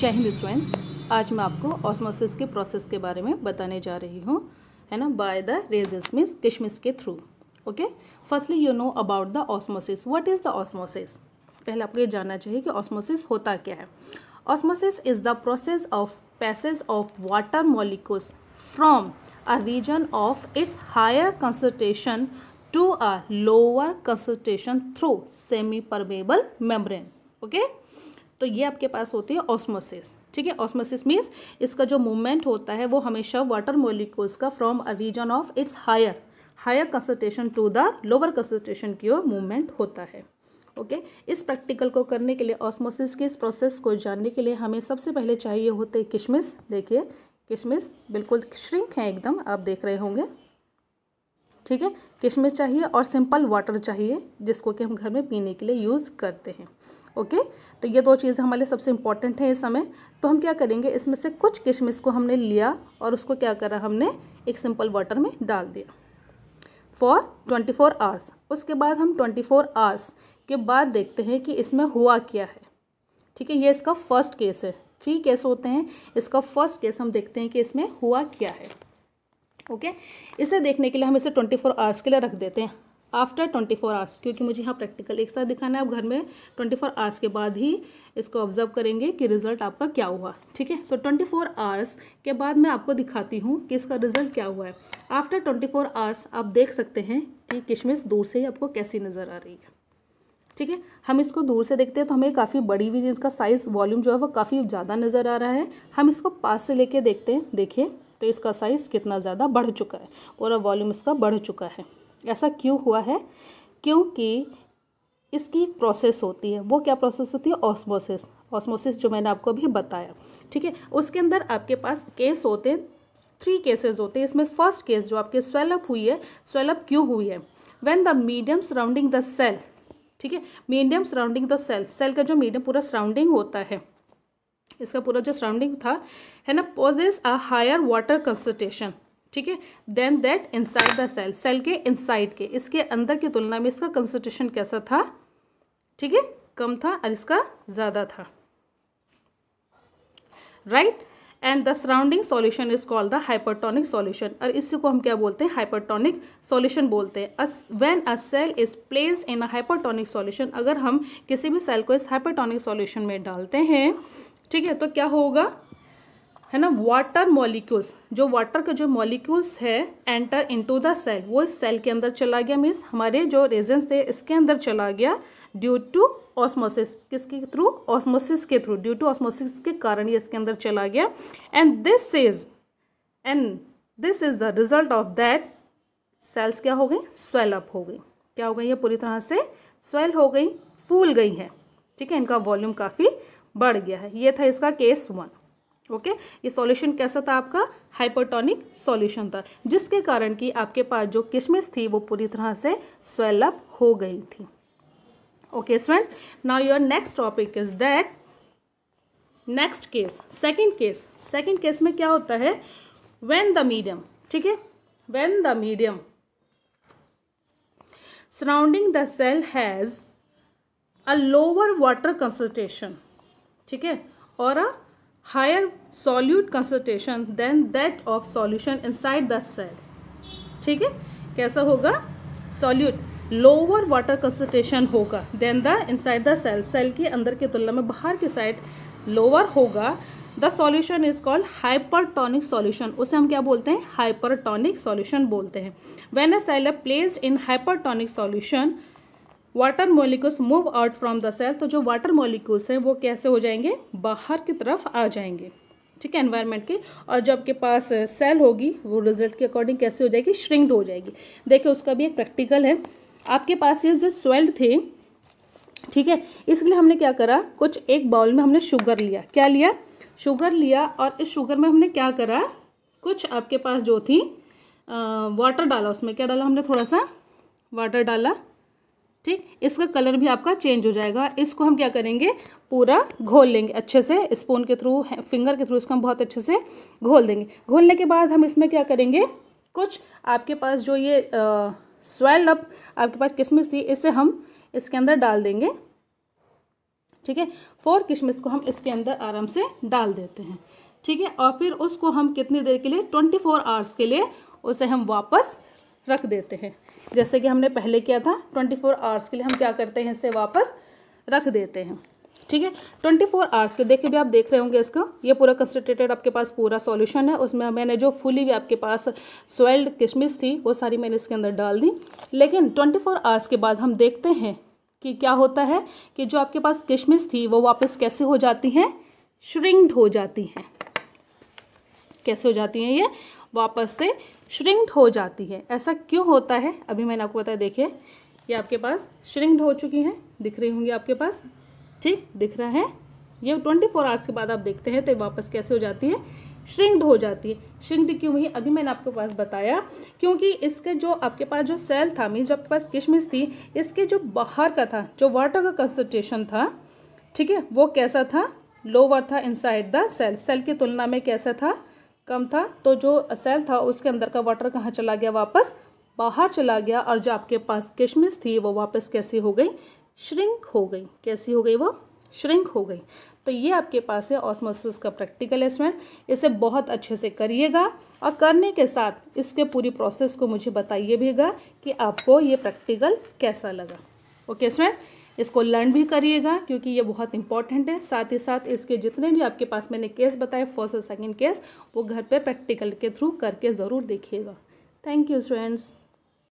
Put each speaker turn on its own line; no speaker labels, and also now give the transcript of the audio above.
जय हिंद स्टूडेंट्स आज मैं आपको ऑस्मोसिस के प्रोसेस के बारे में बताने जा रही हूँ है ना बाय द रेजेस मिस किशमिश के through okay firstly you know about the osmosis what is the osmosis पहले आपको ये जानना चाहिए कि ऑस्मोसिस होता क्या है osmosis is the process of passage of water molecules from a region of its higher concentration to a lower concentration through semi permeable membrane okay okay? तो ये आपके पास होती है ऑस्मोसिस ठीक है ऑस्मोसिस मीन्स इसका जो मूवमेंट होता है वो हमेशा वाटर मोलिकोल्स का from a region of its higher higher concentration to the lower concentration की ओर मूवमेंट होता है ओके okay? इस प्रैक्टिकल को करने के लिए ऑस्मोसिस के इस प्रोसेस को जानने के लिए हमें सबसे पहले चाहिए होते किशमिश देखिए किशमिश बिल्कुल श्रिंक है एकदम आप देख रहे होंगे ठीक है किशमिश चाहिए और सिंपल वाटर चाहिए जिसको कि हम घर में पीने के लिए यूज़ करते हैं ओके तो ये दो चीज़ें हमारे लिए सबसे इंपॉर्टेंट हैं इस समय तो हम क्या करेंगे इसमें से कुछ किशमिश को हमने लिया और उसको क्या करा हमने एक सिंपल वाटर में डाल दिया फॉर ट्वेंटी फोर आवर्स उसके बाद हम ट्वेंटी फोर आवर्स के बाद देखते हैं कि इसमें हुआ क्या है ठीक है ये इसका फर्स्ट केस है थ्री केस होते हैं इसका फर्स्ट केस हम देखते हैं कि इसमें हुआ क्या है ओके okay? इसे देखने के लिए हम इसे ट्वेंटी फोर आवर्स के लिए रख देते हैं आफ्टर ट्वेंटी फोर आवर्स क्योंकि मुझे यहाँ प्रैक्टिकल एक साथ दिखाना है आप घर में ट्वेंटी फोर आवर्स के बाद ही इसको ऑब्जर्व करेंगे कि रिजल्ट आपका क्या हुआ ठीक है तो ट्वेंटी फोर आवर्स के बाद मैं आपको दिखाती हूँ कि इसका रिजल्ट क्या हुआ है आफ्टर ट्वेंटी फोर आवर्स आप देख सकते हैं कि किशमिश दूर से ही आपको कैसी नज़र आ रही है ठीक है हम इसको दूर से देखते हैं तो हमें काफ़ी बड़ी हुई इसका साइज़ वॉल्यूम जो है वो काफ़ी ज़्यादा नज़र आ रहा है हम इसको पास से लेके देखते हैं देखिए तो इसका साइज़ कितना ज़्यादा बढ़ चुका है पूरा वॉल्यूम इसका बढ़ चुका है ऐसा क्यों हुआ है क्योंकि इसकी एक प्रोसेस होती है वो क्या प्रोसेस होती है ऑस्मोसिस ऑस्मोसिस जो मैंने आपको अभी बताया ठीक है उसके अंदर आपके पास केस होते हैं थ्री केसेस होते हैं इसमें फर्स्ट केस जो आपके स्वेलअप हुई है स्वेलअप क्यों हुई है when the medium surrounding the cell ठीक है medium surrounding the cell cell का जो मीडियम पूरा सराउंडिंग होता है इसका पूरा जो सराउंडिंग था है ना possesses a higher water concentration ठीक है then that inside the cell cell के इनसाइड के इसके अंदर की तुलना में इसका कंसनट्रेशन कैसा था ठीक है कम था और इसका ज़्यादा था right and the surrounding solution is called the hypertonic solution और इसी को हम क्या बोलते हैं हाइपरटोनिक सॉल्यूशन बोलते हैं when a cell is place in a hypertonic solution अगर हम किसी भी सेल को इस हाइपरटोनिक सॉल्यूशन में डालते हैं ठीक है तो क्या होगा है ना वाटर मॉलिक्यूल्स जो वाटर का जो मॉलिक्यूल्स है एंटर इनटू द सेल वो इस सेल के अंदर चला गया मीन्स हमारे जो रेजेंस थे इसके अंदर चला गया ड्यू टू ऑस्मोसिस किसके थ्रू ऑस्मोसिस के थ्रू ड्यू टू ऑस्मोसिस के कारण ये इसके अंदर चला गया and this is and this is the result of that cells क्या हो गई स्वेल अप हो गई क्या हो गई ये पूरी तरह से स्वेल हो गई फूल गई है ठीक है इनका वॉल्यूम काफ़ी बढ़ गया है ये था इसका केस वन ओके ये सॉल्यूशन कैसा था आपका हाइपरटोनिक सॉल्यूशन था जिसके कारण कि आपके पास जो किशमिश थी वो पूरी तरह से स्वेलअप हो गई थी okay students now your next topic is that next case second case second case में क्या होता है व्हेन द मीडियम ठीक है when the medium surrounding the cell has a lower water concentration ठीक है और a higher higher solute concentration that of of inside the cell ठीक है कैसा होगा सॉल्यूट लोअर वाटर कंसनट्रेशन होगा then the inside the cell cell के अंदर की तुलना में बाहर के साइड लोअर होगा the solution is called hypertonic solution उसे हम क्या बोलते हैं हाइपरटॉनिक सॉल्यूशन बोलते हैं when a cell a placed in hypertonic solution water molecules move out from the cell तो जो वाटर मॉलिक्यूल्स हैं वो कैसे हो जाएंगे बाहर की तरफ आ जाएंगे ठीक है एनवायरनमेंट के और जो आपके पास सेल होगी वो रिजल्ट के अकॉर्डिंग कैसे हो जाएगी श्रिंक्ड हो जाएगी देखिए उसका भी एक प्रैक्टिकल है आपके पास ये जो स्वेल्ड थे ठीक है इसलिए हमने क्या करा कुछ एक बाउल में हमने शुगर लिया क्या लिया शुगर लिया और इस शुगर में हमने क्या करा कुछ आपके पास जो थी वाटर डाला उसमें क्या डाला हमने थोड़ा सा वाटर डाला ठीक इसका कलर भी आपका चेंज हो जाएगा इसको हम क्या करेंगे पूरा घोल लेंगे अच्छे से स्पून के थ्रू फिंगर के थ्रू इसको हम बहुत अच्छे से घोल देंगे घोलने के बाद हम इसमें क्या करेंगे कुछ आपके पास जो ये स्वेल्ड अप आपके पास किशमिश थी इसे हम इसके अंदर डाल देंगे ठीक है फोर किशमिश को हम इसके अंदर आराम से डाल देते हैं ठीक है और फिर उसको हम कितनी देर के लिए ट्वेंटी फोर आवर्स के लिए उसे हम वापस रख देते हैं जैसे कि हमने पहले किया था ट्वेंटी फोर आवर्स के लिए हम क्या करते हैं इसे वापस रख देते हैं ठीक है ट्वेंटी फोर आवर्स के देखिए भी आप देख रहे होंगे इसको ये पूरा कंसनट्रेटेड आपके पास पूरा सॉल्यूशन है उसमें मैंने जो फुली भी आपके पास स्वेल्ड किशमिश थी वो सारी मैंने इसके अंदर डाल दी लेकिन ट्वेंटी फोर आवर्स के बाद हम देखते हैं कि क्या होता है कि जो आपके पास किशमिश थी वो वापस कैसे हो जाती हैं श्रिंक्ड हो जाती हैं कैसे हो जाती हैं ये वापस से श्रिंक्ड हो जाती है ऐसा क्यों होता है अभी मैंने आपको बताया देखिए ये आपके पास श्रिंक्ड हो चुकी हैं दिख रही होंगी आपके पास ठीक दिख रहा है ये ट्वेंटी फोर आवर्स के बाद आप देखते हैं तो वापस कैसे हो जाती है श्रिंक्ड हो जाती है श्रिंक्ड क्यों हुई अभी मैंने आपके पास बताया क्योंकि इसके जो आपके पास जो सेल था मीन जो आपके पास किशमिश थी इसके जो बाहर का था जो वाटर का कंसनट्रेशन था ठीक है वो कैसा था लोअर था इनसाइड द सेल सेल की तुलना में कैसा था कम था तो जो सेल था उसके अंदर का वाटर कहाँ चला गया वापस बाहर चला गया और जो आपके पास किशमिश थी वो वापस कैसी हो गई श्रिंक हो गई कैसी हो गई वो श्रिंक हो गई तो ये आपके पास है ऑस्मोसिस का प्रैक्टिकल इसमें इसे बहुत अच्छे से करिएगा और करने के साथ इसके पूरी प्रोसेस को मुझे बताइए भीगा कि आपको ये प्रैक्टिकल कैसा लगा ओके इसमें इसको लर्न भी करिएगा क्योंकि ये बहुत इंपॉर्टेंट है साथ ही साथ इसके जितने भी आपके पास मैंने केस बताए फर्स्ट और सेकेंड केस वो घर पर प्रैक्टिकल के थ्रू करके ज़रूर देखिएगा थैंक यू स्टूडेंट्स